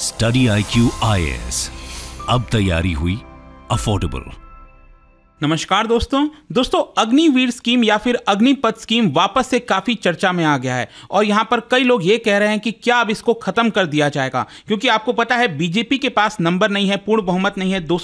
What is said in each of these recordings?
study I Q आई अब तैयारी हुई अफोर्डेबल नमस्कार दोस्तों दोस्तों अग्निवीर स्कीम या फिर अग्निपथ स्कीम वापस से काफ़ी चर्चा में आ गया है और यहां पर कई लोग ये कह रहे हैं कि क्या अब इसको ख़त्म कर दिया जाएगा क्योंकि आपको पता है बीजेपी के पास नंबर नहीं है पूर्ण बहुमत नहीं है दो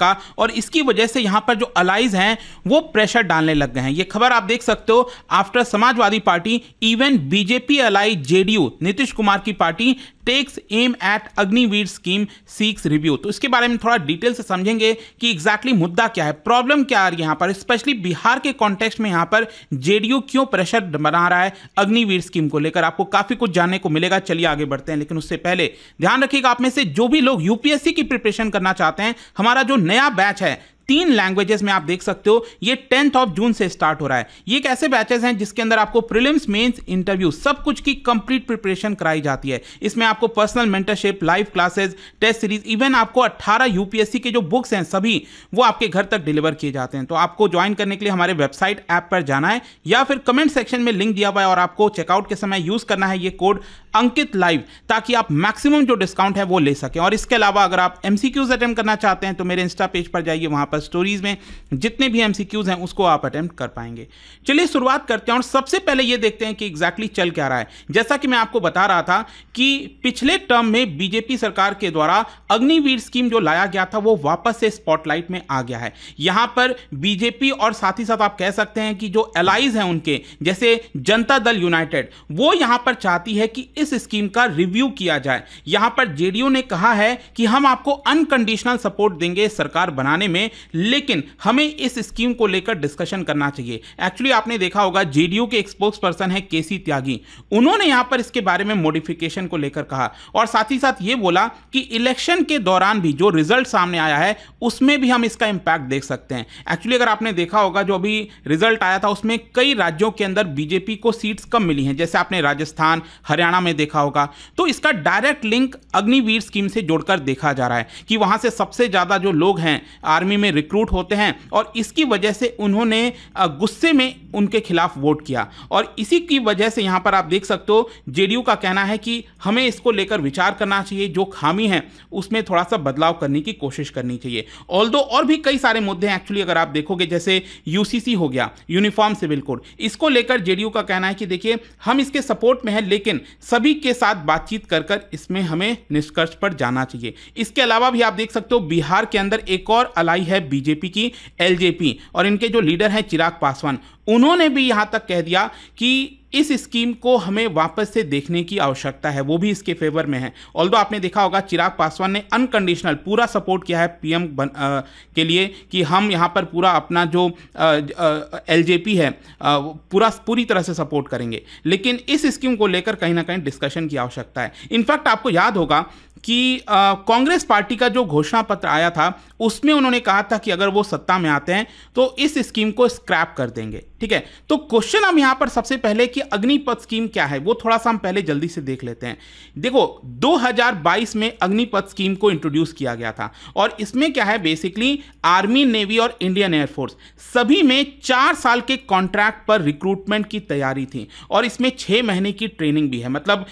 का और इसकी वजह से यहां पर जो अलाइज हैं वो प्रेशर डालने लग गए हैं ये खबर आप देख सकते हो after Samajwadi party even BJP ally JDU Nitish Kumar की party takes aim at Agniveer scheme seeks review तो इसके बारे में थोड़ा डिटेल से समझेंगे कि एग्जैक्टली मुद्दा क्या है प्रॉब्लम क्या आ रही है यहाँ पर स्पेशली बिहार के कॉन्टेक्स्ट में यहाँ पर जेडीयू क्यों प्रेशर बना रहा है अग्निवीर स्कीम को लेकर आपको काफी कुछ जानने को मिलेगा चलिए आगे बढ़ते हैं लेकिन उससे पहले ध्यान रखिएगा आप में से जो भी लोग यूपीएससी की प्रिपरेशन करना चाहते हैं हमारा जो नया बैच है तीन लैंग्वेजेस में आप देख सकते हो ये टेंथ ऑफ जून से स्टार्ट हो रहा है ये एक ऐसे बैचेस हैं जिसके अंदर आपको प्रीलिम्स मेंस इंटरव्यू सब कुछ की कंप्लीट प्रिपरेशन कराई जाती है इसमें आपको personal mentorship live classes test series even आपको 18 यूपीएससी के जो बुक्स हैं सभी वो आपके घर तक डिलीवर किए जाते हैं तो आपको ज्वाइन करने के लिए हमारे वेबसाइट ऐप पर जाना है या फिर कमेंट सेक्शन में लिंक दिया हुआ है और आपको चेकआउट के समय यूज करना है ये कोड अंकित लाइव ताकि आप मैक्सिमम जो डिस्काउंट है वो ले सकें और इसके अलावा अगर आप एमसीक्यूज अटेम्प्ट करना चाहते हैं तो मेरे इंस्टा पेज पर जाइए वहां पर पर स्टोरीज में जितने भी एमसीक्यूज हैं उसको आप अटेम्प्ट कर पाएंगे चलिए शुरुआत करते हैं और सबसे पहले ये देखते हैं कि एग्जैक्टली exactly चल क्या रहा है जैसा कि मैं आपको बता रहा था कि पिछले टर्म में बीजेपी सरकार के द्वारा अग्निवीर स्कीम जो लाया गया था वो वापस से स्पॉटलाइट में आ गया है यहां पर बीजेपी और साथ ही साथ आप कह सकते हैं कि जो एलाइज हैं उनके जैसे जनता दल यूनाइटेड वो यहां पर चाहती है कि इस स्कीम का रिव्यू किया जाए यहां पर जेडीयू ने कहा है कि हम आपको अनकंडीशनल सपोर्ट देंगे सरकार बनाने में लेकिन हमें इस स्कीम को लेकर डिस्कशन करना चाहिए एक्चुअली आपने देखा होगा जेडीयू के एक्सपोर्ट पर्सन है के त्यागी उन्होंने यहां पर इसके बारे में मॉडिफिकेशन को लेकर कहा और साथ ही साथ ये बोला कि इलेक्शन के दौरान भी जो रिजल्ट सामने आया है उसमें भी हम इसका इंपैक्ट देख सकते हैं एक्चुअली अगर आपने देखा होगा जो अभी रिजल्ट आया था उसमें कई राज्यों के अंदर बीजेपी को सीट्स कम मिली हैं जैसे आपने राजस्थान हरियाणा में देखा होगा तो इसका डायरेक्ट लिंक अग्निवीर स्कीम से जोड़कर देखा जा रहा है कि वहां से सबसे ज्यादा जो लोग हैं आर्मी में रिक्रूट होते हैं और इसकी वजह से उन्होंने गुस्से में उनके खिलाफ वोट किया और इसी की वजह से यहाँ पर आप देख सकते हो जेडीयू का कहना है कि हमें इसको लेकर विचार करना चाहिए जो खामी है उसमें थोड़ा सा बदलाव करने की कोशिश करनी चाहिए ऑल और भी कई सारे मुद्दे हैं एक्चुअली अगर आप देखोगे जैसे यूसीसी हो गया यूनिफॉर्म सिविल कोड इसको लेकर जेडीयू का कहना है कि देखिए हम इसके सपोर्ट में हैं लेकिन सभी के साथ बातचीत कर कर इसमें हमें निष्कर्ष पर जाना चाहिए इसके अलावा भी आप देख सकते हो बिहार के अंदर एक और अलाई है बीजेपी की एलजेपी और इनके जो लीडर हैं चिराग पासवान उन्होंने भी यहाँ तक कह दिया कि इस स्कीम को हमें वापस से देखने की आवश्यकता है वो भी इसके फेवर में है ऑल आपने देखा होगा चिराग पासवान ने अनकंडीशनल पूरा सपोर्ट किया है पीएम बन आ, के लिए कि हम यहाँ पर पूरा अपना जो एलजेपी है आ, पूरा पूरी तरह से सपोर्ट करेंगे लेकिन इस स्कीम को लेकर कहीं ना कहीं डिस्कशन की आवश्यकता है इनफैक्ट आपको याद होगा कि कांग्रेस पार्टी का जो घोषणा पत्र आया था उसमें उन्होंने कहा था कि अगर वो सत्ता में आते हैं तो इस स्कीम को स्क्रैप कर देंगे ठीक है तो क्वेश्चन हम यहाँ पर सबसे पहले कि अग्निपथ स्कीम क्या है वो थोड़ा सा हम पहले जल्दी से देख लेते हैं देखो 2022 में अग्निपथ स्कीम को इंट्रोड्यूस किया गया था और इसमें क्या है बेसिकली आर्मी नेवी और इंडियन एयरफोर्स सभी में चार साल के कॉन्ट्रैक्ट पर रिक्रूटमेंट की तैयारी थी और इसमें छः महीने की ट्रेनिंग भी है मतलब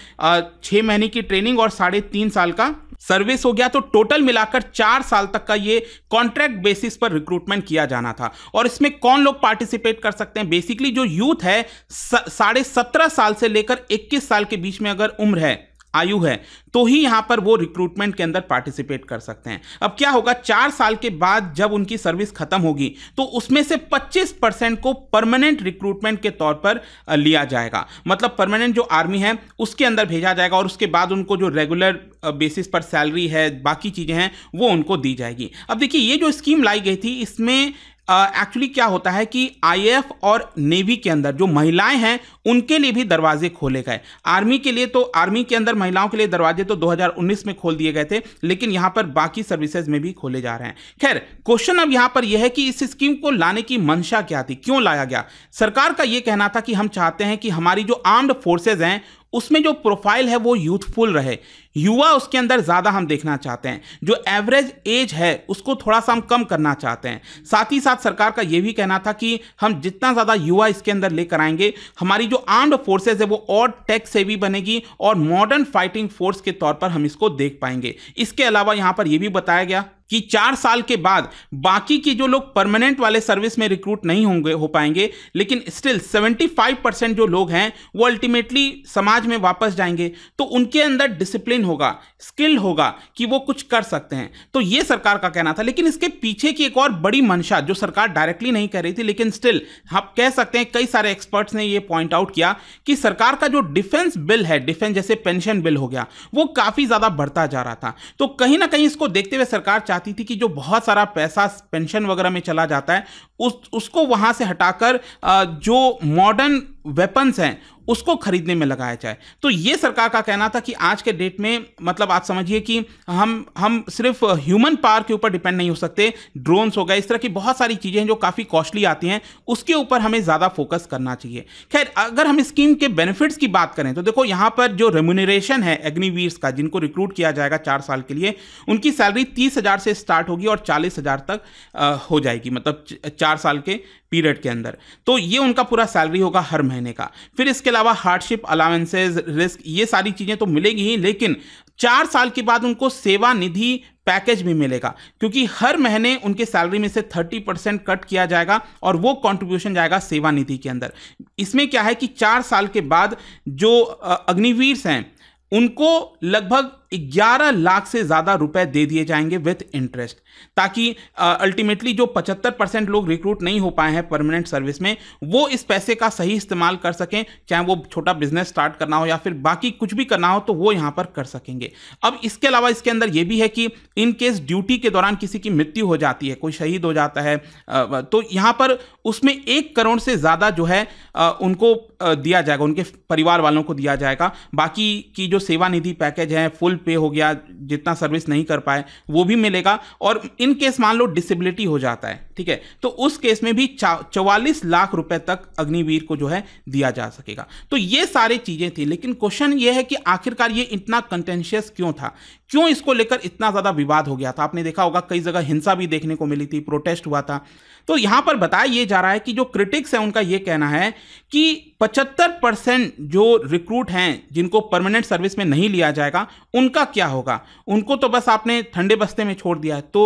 छः महीने की ट्रेनिंग और साढ़े तीन साल का सर्विस हो गया तो टोटल मिलाकर चार साल तक का ये कॉन्ट्रैक्ट बेसिस पर रिक्रूटमेंट किया जाना था और इसमें कौन लोग पार्टिसिपेट कर सकते हैं बेसिकली जो यूथ है साढ़े सत्रह साल से लेकर इक्कीस साल के बीच में अगर उम्र है आयु है तो ही यहाँ पर वो रिक्रूटमेंट के अंदर पार्टिसिपेट कर सकते हैं अब क्या होगा चार साल के बाद जब उनकी सर्विस खत्म होगी तो उसमें से 25 परसेंट को परमानेंट रिक्रूटमेंट के तौर पर लिया जाएगा मतलब परमानेंट जो आर्मी है उसके अंदर भेजा जाएगा और उसके बाद उनको जो रेगुलर बेसिस पर सैलरी है बाकी चीज़ें हैं वो उनको दी जाएगी अब देखिए ये जो स्कीम लाई गई थी इसमें एक्चुअली uh, क्या होता है कि आईएएफ और नेवी के अंदर जो महिलाएं हैं उनके लिए भी दरवाजे खोले गए आर्मी के लिए तो आर्मी के अंदर महिलाओं के लिए दरवाजे तो 2019 में खोल दिए गए थे लेकिन यहां पर बाकी सर्विसेज में भी खोले जा रहे हैं खैर क्वेश्चन अब यहां पर यह है कि इस स्कीम को लाने की मंशा क्या थी क्यों लाया गया सरकार का यह कहना था कि हम चाहते हैं कि हमारी जो आर्म्ड फोर्सेज हैं उसमें जो प्रोफाइल है वो यूथफुल रहे युवा उसके अंदर ज़्यादा हम देखना चाहते हैं जो एवरेज एज है उसको थोड़ा सा हम कम करना चाहते हैं साथ ही साथ सरकार का ये भी कहना था कि हम जितना ज़्यादा युवा इसके अंदर लेकर आएंगे हमारी जो आर्म्ड फोर्सेज है वो और टेक से भी बनेगी और मॉडर्न फाइटिंग फोर्स के तौर पर हम इसको देख पाएंगे इसके अलावा यहाँ पर यह भी बताया गया कि चार साल के बाद बाकी के जो लोग परमानेंट वाले सर्विस में रिक्रूट नहीं होंगे हो पाएंगे लेकिन स्टिल 75 परसेंट जो लोग हैं वो अल्टीमेटली समाज में वापस जाएंगे तो उनके अंदर डिसिप्लिन होगा स्किल होगा कि वो कुछ कर सकते हैं तो ये सरकार का कहना था लेकिन इसके पीछे की एक और बड़ी मंशा जो सरकार डायरेक्टली नहीं कह रही थी लेकिन स्टिल आप कह सकते हैं कई सारे एक्सपर्ट्स ने यह पॉइंट आउट किया कि सरकार का जो डिफेंस बिल है डिफेंस जैसे पेंशन बिल हो गया वो काफ़ी ज़्यादा बढ़ता जा रहा था तो कहीं ना कहीं इसको देखते हुए सरकार चाहती थी कि जो बहुत सारा पैसा पेंशन वगैरह में चला जाता है उस उसको वहाँ से हटाकर जो मॉडर्न वेपन्स हैं उसको खरीदने में लगाया जाए तो ये सरकार का कहना था कि आज के डेट में मतलब आप समझिए कि हम हम सिर्फ ह्यूमन पावर के ऊपर डिपेंड नहीं हो सकते ड्रोन्स हो गए इस तरह की बहुत सारी चीज़ें हैं जो काफ़ी कॉस्टली आती हैं उसके ऊपर हमें ज़्यादा फोकस करना चाहिए खैर अगर हम स्कीम के बेनिफिट्स की बात करें तो देखो यहाँ पर जो रेम्यूनरेशन है अग्निवीर्स का जिनको रिक्रूट किया जाएगा चार साल के लिए उनकी सैलरी तीस से स्टार्ट होगी और चालीस तक हो जाएगी मतलब चार चार साल के पीरियड के अंदर तो ये उनका पूरा सैलरी होगा हर महीने का फिर इसके अलावा हार्डशिप अलाउंसेज रिस्क ये सारी चीज़ें तो मिलेगी ही लेकिन चार साल के बाद उनको सेवा निधि पैकेज भी मिलेगा क्योंकि हर महीने उनके सैलरी में से 30 परसेंट कट किया जाएगा और वो कंट्रीब्यूशन जाएगा सेवा निधि के अंदर इसमें क्या है कि चार साल के बाद जो अग्निवीर्स हैं उनको लगभग 11 लाख से ज़्यादा रुपए दे दिए जाएंगे विथ इंटरेस्ट ताकि अल्टीमेटली जो 75 परसेंट लोग रिक्रूट नहीं हो पाए हैं परमानेंट सर्विस में वो इस पैसे का सही इस्तेमाल कर सकें चाहे वो छोटा बिजनेस स्टार्ट करना हो या फिर बाकी कुछ भी करना हो तो वो यहाँ पर कर सकेंगे अब इसके अलावा इसके अंदर ये भी है कि इन केस ड्यूटी के दौरान किसी की मृत्यु हो जाती है कोई शहीद हो जाता है तो यहाँ पर उसमें एक करोड़ से ज़्यादा जो है उनको दिया जाएगा उनके परिवार वालों को दिया जाएगा बाकी की जो सेवानिधि पैकेज है फुल पे हो गया जितना सर्विस नहीं कर पाए वो भी मिलेगा और इन केस मान लो डिसेबिलिटी हो जाता है ठीक है तो उस केस में भी चौवालीस लाख रुपए तक अग्निवीर को जो है दिया जा सकेगा तो ये सारी चीजें थी लेकिन क्वेश्चन ये है कि आखिरकार ये इतना कंटेंशियस क्यों था क्यों इसको लेकर इतना ज़्यादा विवाद हो गया था आपने देखा होगा कई जगह हिंसा भी देखने को मिली थी प्रोटेस्ट हुआ था तो यहाँ पर बताया ये जा रहा है कि जो क्रिटिक्स हैं उनका ये कहना है कि 75 परसेंट जो रिक्रूट हैं जिनको परमानेंट सर्विस में नहीं लिया जाएगा उनका क्या होगा उनको तो बस आपने ठंडे बस्ते में छोड़ दिया है तो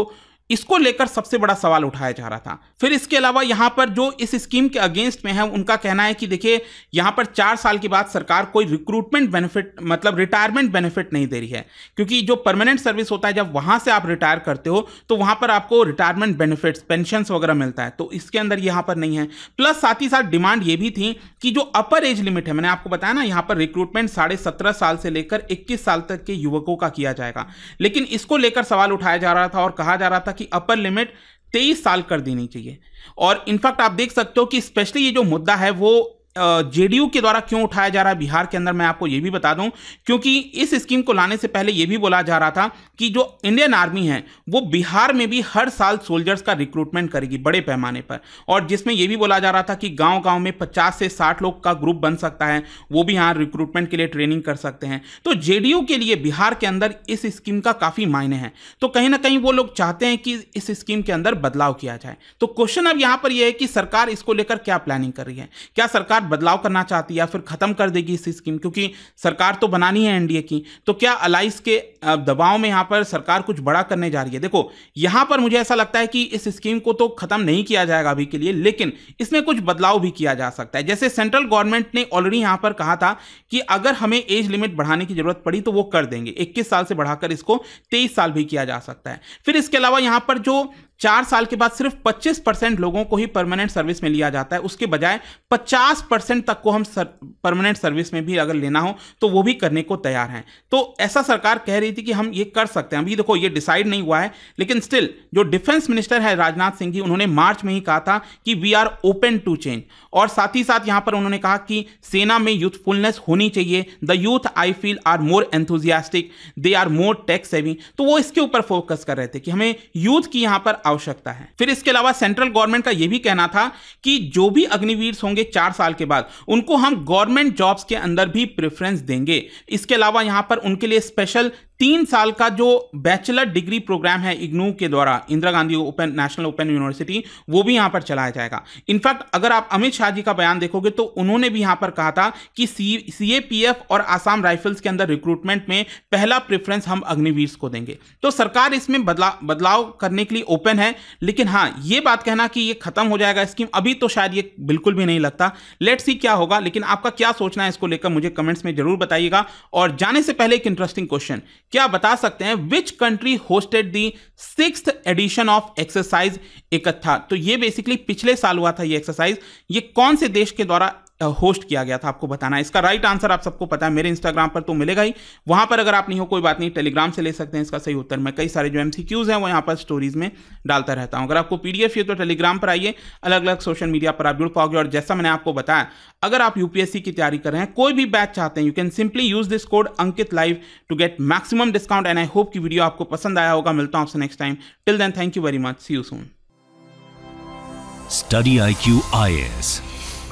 इसको लेकर सबसे बड़ा सवाल उठाया जा रहा था फिर इसके अलावा यहां पर जो इस स्कीम के अगेंस्ट में है उनका कहना है कि देखिए यहां पर चार साल के बाद सरकार कोई रिक्रूटमेंट बेनिफिट मतलब रिटायरमेंट बेनिफिट नहीं दे रही है क्योंकि जो परमानेंट सर्विस होता है जब वहां से आप रिटायर करते हो तो वहां पर आपको रिटायरमेंट बेनिफिट्स पेंशन वगैरह मिलता है तो इसके अंदर यहां पर नहीं है प्लस साथ ही साथ डिमांड ये भी थी कि जो अपर एज लिमिट है मैंने आपको बताया ना यहां पर रिक्रूटमेंट साढ़े सत्रह साल से लेकर इक्कीस साल तक के युवकों का किया जाएगा लेकिन इसको लेकर सवाल उठाया जा रहा था और कहा जा रहा था कि अपर लिमिट तेईस साल कर देनी चाहिए और इनफैक्ट आप देख सकते हो कि स्पेशली ये जो मुद्दा है वो जेडीयू के द्वारा क्यों उठाया जा रहा है बिहार के अंदर मैं आपको ये भी बता दूं क्योंकि इस स्कीम को लाने से पहले ये भी बोला जा रहा था कि जो इंडियन आर्मी है वो बिहार में भी हर साल सोल्जर्स का रिक्रूटमेंट करेगी बड़े पैमाने पर और जिसमें यह भी बोला जा रहा था कि गांव गांव में पचास से साठ लोग का ग्रुप बन सकता है वो भी यहाँ रिक्रूटमेंट के लिए ट्रेनिंग कर सकते हैं तो जेडीयू के लिए बिहार के अंदर इस स्कीम का काफ़ी मायने हैं तो कहीं ना कहीं वो लोग चाहते हैं कि इस स्कीम के अंदर बदलाव किया जाए तो क्वेश्चन अब यहाँ पर यह है कि सरकार इसको लेकर क्या प्लानिंग कर रही है क्या सरकार बदलाव करना चाहती है या फिर ख़त्म कर देगी इस स्कीम क्योंकि सरकार तो बनानी है एनडीए की तो क्या अलाइस के दबाव में यहाँ पर सरकार कुछ बड़ा करने जा रही है देखो यहाँ पर मुझे ऐसा लगता है कि इस स्कीम को तो ख़त्म नहीं किया जाएगा अभी के लिए लेकिन इसमें कुछ बदलाव भी किया जा सकता है जैसे सेंट्रल गवर्नमेंट ने ऑलरेडी यहाँ पर कहा था कि अगर हमें एज लिमिट बढ़ाने की ज़रूरत पड़ी तो वो कर देंगे इक्कीस साल से बढ़ाकर इसको तेईस साल भी किया जा सकता है फिर इसके अलावा यहाँ पर जो चार साल के बाद सिर्फ 25 परसेंट लोगों को ही परमानेंट सर्विस में लिया जाता है उसके बजाय 50 परसेंट तक को हम सर, परमानेंट सर्विस में भी अगर लेना हो तो वो भी करने को तैयार हैं तो ऐसा सरकार कह रही थी कि हम ये कर सकते हैं अभी देखो ये डिसाइड नहीं हुआ है लेकिन स्टिल जो डिफेंस मिनिस्टर है राजनाथ सिंह जी उन्होंने मार्च में ही कहा था कि we are open to change और साथ ही साथ यहाँ पर उन्होंने कहा कि सेना में यूथफुलनेस होनी चाहिए the youth I feel are more enthusiastic they are more tech सेविंग तो वो इसके ऊपर फोकस कर रहे थे कि हमें यूथ की यहाँ पर आवश्यकता है फिर इसके अलावा सेंट्रल गवर्नमेंट का यह भी कहना था कि जो भी अग्निवीर होंगे चार साल के बाद उनको हम गवर्नमेंट जॉब्स के अंदर भी प्रेफरेंस देंगे इसके अलावा यहां पर उनके लिए स्पेशल तीन साल का जो बैचलर डिग्री प्रोग्राम है इग्नू के द्वारा Indira Gandhi open national open university वो भी यहां पर चलाया जाएगा इनफैक्ट अगर आप अमित शाह जी का बयान देखोगे तो उन्होंने भी यहां पर कहा था कि सी और आसाम राइफल्स के अंदर रिक्रूटमेंट में पहला प्रेफरेंस हम अग्निवीर को देंगे तो सरकार इसमें बदला बदलाव करने के लिए ओपन है लेकिन हाँ ये बात कहना कि ये खत्म हो जाएगा स्कीम अभी तो शायद ये बिल्कुल भी नहीं लगता लेट सी क्या होगा लेकिन आपका क्या सोचना है इसको लेकर मुझे कमेंट्स में जरूर बताइएगा और जाने से पहले एक इंटरेस्टिंग क्वेश्चन क्या बता सकते हैं which country hosted the six edition of exercise Ekatha तो ये बेसिकली पिछले साल हुआ था ये एक्सरसाइज ये कौन से देश के द्वारा होस्ट किया गया था आपको बताना इसका राइट आंसर आप सबको पता है मेरे इंस्टाग्राम पर तो मिलेगा ही वहां पर अगर आप नहीं हो कोई बात नहीं टेलीग्राम से ले सकते हैं इसका सही उत्तर मैं कई सारे जो एम हैं वो यहाँ पर स्टोरीज में डालता रहता हूँ अगर आपको पीडीएफ चाहिए तो टेलीग्राम पर आइए अलग अलग सोशल मीडिया पर आप जुड़ पाओगे और जैसा मैंने आपको बताया अगर आप यूपीएससी की तैयारी कर रहे हैं कोई भी बैच चाहते हैं you can simply use this code Ankit live to get maximum discount and I hope की वीडियो आपको पसंद आया होगा मिलता हूँ आपसे next time till then thank you very much see you soon study I Q I S